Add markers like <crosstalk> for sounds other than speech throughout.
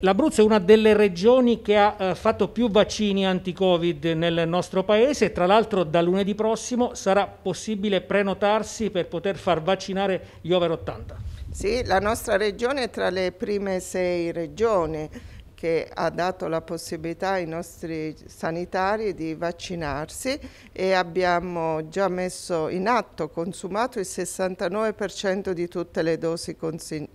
L'Abruzzo è una delle regioni che ha eh, fatto più vaccini anti-Covid nel nostro paese, tra l'altro da lunedì prossimo sarà possibile prenotarsi per poter far vaccinare gli over 80. Sì, la nostra regione è tra le prime sei regioni che ha dato la possibilità ai nostri sanitari di vaccinarsi e abbiamo già messo in atto, consumato il 69% di tutte le dosi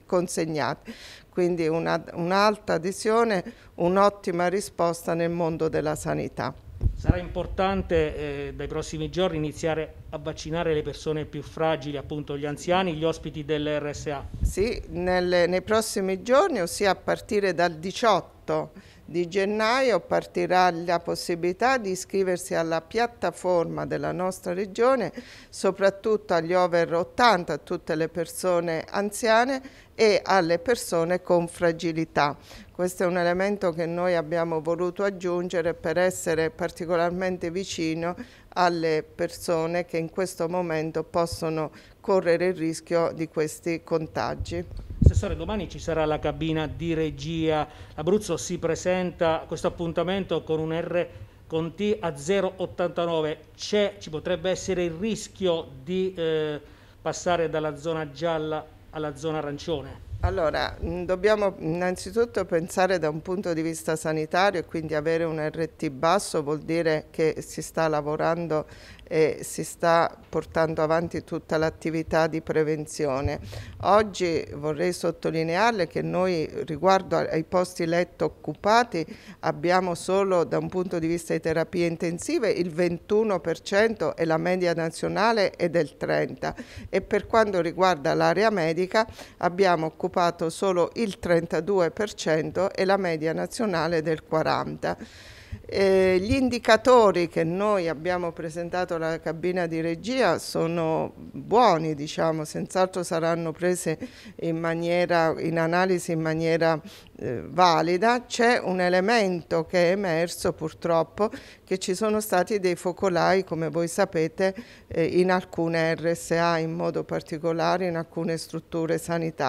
consegnate. Quindi un'alta un adesione, un'ottima risposta nel mondo della sanità. Sarà importante eh, dai prossimi giorni iniziare a vaccinare le persone più fragili, appunto gli anziani, gli ospiti dell'RSA. Sì, nel, nei prossimi giorni, ossia a partire dal 18 di gennaio partirà la possibilità di iscriversi alla piattaforma della nostra regione, soprattutto agli over 80, a tutte le persone anziane e alle persone con fragilità. Questo è un elemento che noi abbiamo voluto aggiungere per essere particolarmente vicino alle persone che in questo momento possono correre il rischio di questi contagi. Assessore, domani ci sarà la cabina di regia. Abruzzo si presenta a questo appuntamento con un R con T a 0,89. C'è, ci potrebbe essere il rischio di eh, passare dalla zona gialla alla zona arancione? Allora, mm, dobbiamo innanzitutto pensare da un punto di vista sanitario e quindi avere un RT basso vuol dire che si sta lavorando e si sta portando avanti tutta l'attività di prevenzione. Oggi vorrei sottolinearle che noi riguardo ai posti letto occupati abbiamo solo da un punto di vista di terapie intensive il 21% e la media nazionale è del 30% e per quanto riguarda l'area medica abbiamo occupato solo il 32% e la media nazionale del 40%. Eh, gli indicatori che noi abbiamo presentato alla cabina di regia sono buoni, diciamo, senz'altro saranno prese in, maniera, in analisi in maniera eh, valida. C'è un elemento che è emerso purtroppo che ci sono stati dei focolai, come voi sapete, eh, in alcune RSA in modo particolare, in alcune strutture sanitarie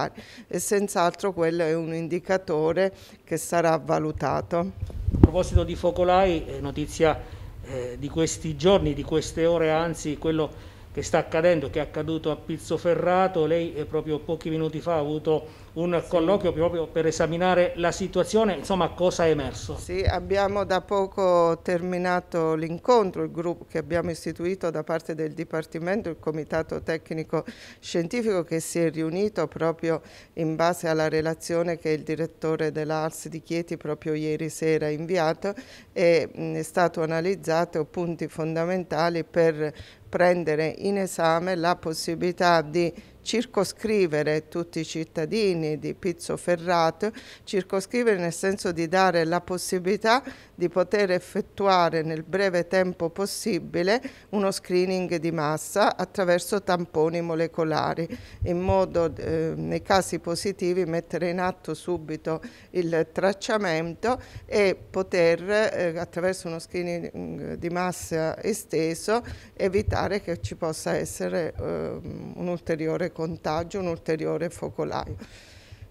e senz'altro quello è un indicatore che sarà valutato proposito di focolai, eh, notizia eh, di questi giorni, di queste ore, anzi quello che sta accadendo, che è accaduto a Pizzoferrato, lei eh, proprio pochi minuti fa ha avuto un sì. colloquio proprio per esaminare la situazione, insomma cosa è emerso. Sì, abbiamo da poco terminato l'incontro, il gruppo che abbiamo istituito da parte del Dipartimento, il Comitato Tecnico Scientifico che si è riunito proprio in base alla relazione che il direttore dell'ARS di Chieti proprio ieri sera ha inviato e è stato analizzato punti fondamentali per prendere in esame la possibilità di circoscrivere tutti i cittadini di Pizzo Ferrato, circoscrivere nel senso di dare la possibilità di poter effettuare nel breve tempo possibile uno screening di massa attraverso tamponi molecolari, in modo eh, nei casi positivi mettere in atto subito il tracciamento e poter eh, attraverso uno screening mm, di massa esteso evitare che ci possa essere eh, un ulteriore contagio, un ulteriore focolaio.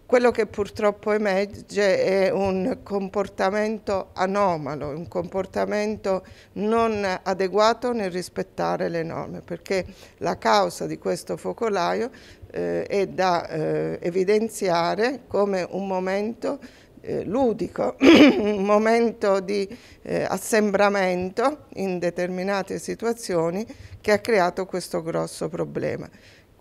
Quello che purtroppo emerge è un comportamento anomalo, un comportamento non adeguato nel rispettare le norme, perché la causa di questo focolaio eh, è da eh, evidenziare come un momento eh, ludico, <clears throat> un momento di eh, assembramento in determinate situazioni che ha creato questo grosso problema.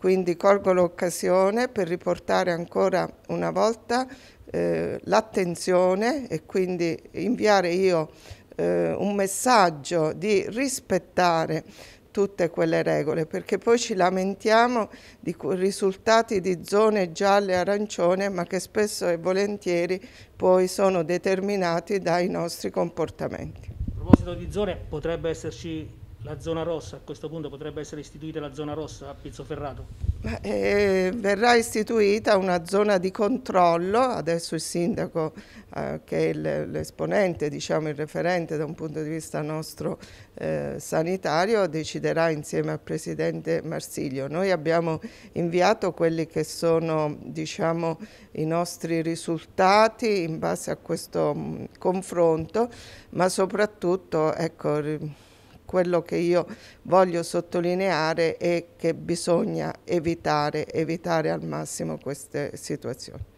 Quindi colgo l'occasione per riportare ancora una volta eh, l'attenzione e quindi inviare io eh, un messaggio di rispettare tutte quelle regole, perché poi ci lamentiamo di risultati di zone gialle e arancione, ma che spesso e volentieri poi sono determinati dai nostri comportamenti. A proposito di zone, potrebbe esserci la zona rossa, a questo punto potrebbe essere istituita la zona rossa a Pizzoferrato? Eh, verrà istituita una zona di controllo, adesso il sindaco eh, che è l'esponente, diciamo il referente da un punto di vista nostro eh, sanitario, deciderà insieme al presidente Marsiglio. Noi abbiamo inviato quelli che sono diciamo, i nostri risultati in base a questo mh, mm, confronto, ma soprattutto ecco, quello che io voglio sottolineare è che bisogna evitare, evitare al massimo queste situazioni.